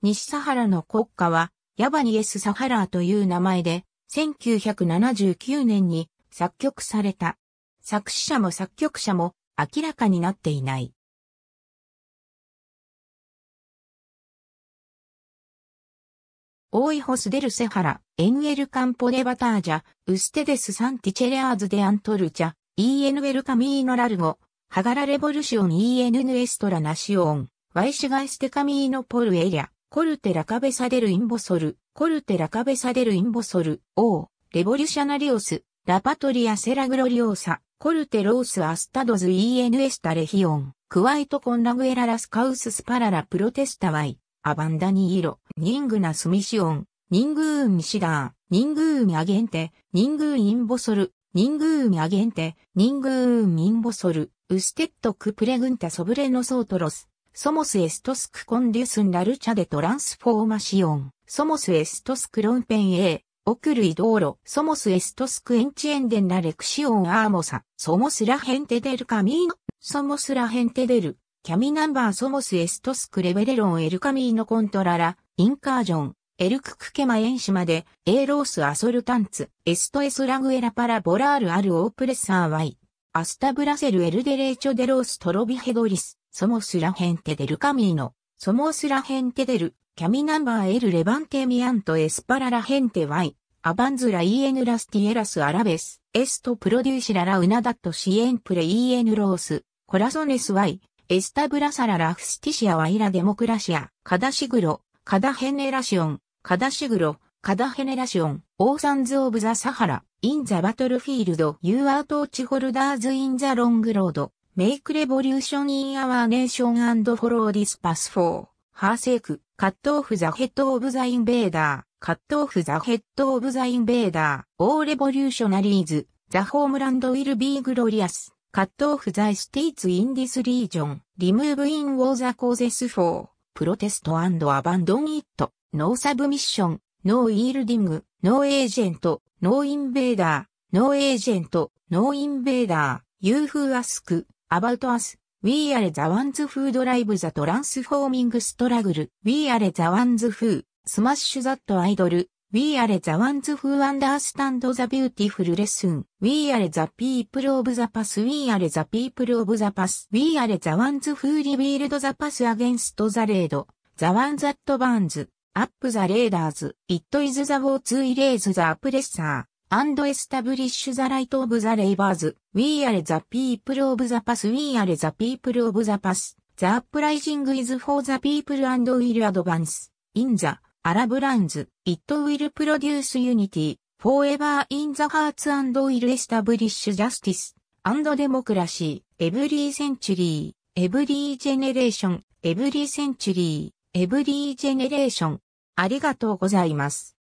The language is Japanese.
西サハラの国家は、ヤバニエス・サハラーという名前で、1979年に作曲された。作詞者も作曲者も明らかになっていない。オイホスデルセハラ、エンエルカンポデバタージャ、ウステデスサンティチェレアーズデアントルチャ、イーエヌエルカミーノラルゴ、ハガラレボルシオンイーエヌヌエストラナシオン、ワイシュガイステカミーノポルエリャ。コルテラカベサデルインボソル、コルテラカベサデルインボソル、ー、レボリュシャナリオス、ラパトリアセラグロリオーサ、コルテロースアスタドズイエヌエスタレヒオン、クワイトコンラグエララスカウススパララプロテスタワイ、アバンダニーロ、ニングナスミシオン、ニングーミシダー、ニングーミアゲンテ、ニングーインボソル、ニングーミアゲンテ、ニングーミンボソル、ウステットクプレグンタソブレノソートロス、ソモスエストスクコンデュスンラルチャでトランスフォーマシオン、ソモスエストスクロンペンエー、オクルイ道路、ソモスエストスクエンチエンデンラレクシオンアーモサ、ソモスラヘンテデルカミーノ、ソモスラヘンテデル、キャミナンバーソモスエストスクレベレロンエルカミーノコントララ、インカージョン、エルククケマエンシマで、エーロースアソルタンツ、エストエスラグエラパラボラールアルオープレッサーワイ、アスタブラセルエルデレーチョデローストロビヘドリス、ソモスラヘンテデルカミーノ、ソモスラヘンテデル、キャミナンバーエルレバンテミアントエスパララヘンテワイ、アバンズライエヌラスティエラスアラベス、エストプロデューシララウナダットシエンプレイエヌロース、コラソネスワイ、エスタブラサララフスティシアワイラデモクラシア、カダシグロ、カダヘネラシオン、カダシグロ、カダヘネラシオン、オーサンズ・オブ・ザ・サハラ、イン・ザ・バトルフィールド、ユー・アート・チ・ホルダーズ・イン・ザ・ロング・ロード、Make Revolution in Our Nation and Follow This Pass for ハーセーク、カットオフザヘッドオブザインベーダー、カットオフザヘッドオブザインベーダー、オーレボリューショナリーズ、ザホームランドウィルビーグロリアス、カットオフザステイツインディスリージョン、リムーブインウォーザコーゼスフォー、プロテストアンドアバンドンイット、ノーサブミッション、ノーイールディング、ノーエージェント、ノーインベーダー、ノーエージェント、ノーインベーダー、ユーフーアスク、About Us, We Are the Ones Who Drive the Transforming Struggle, We Are the Ones Who, Smash That Idol, We Are the Ones Who Understand the Beautiful Lesson, We Are the People of the Past, We Are the People of the Past, We Are the Ones Who Rebuild the Past Against the Raid, The Ones That Burns, Up the Raiders, It Is the War to Erase the Oppressor. and establish the right of the l a b o r s We are the people of the p a s t We are the people of the p a s t The uprising is for the people and will advance. In the Arab lands, it will produce unity. Forever in the hearts and will establish justice and democracy. Every century, every generation, every century, every generation. ありがとうございます。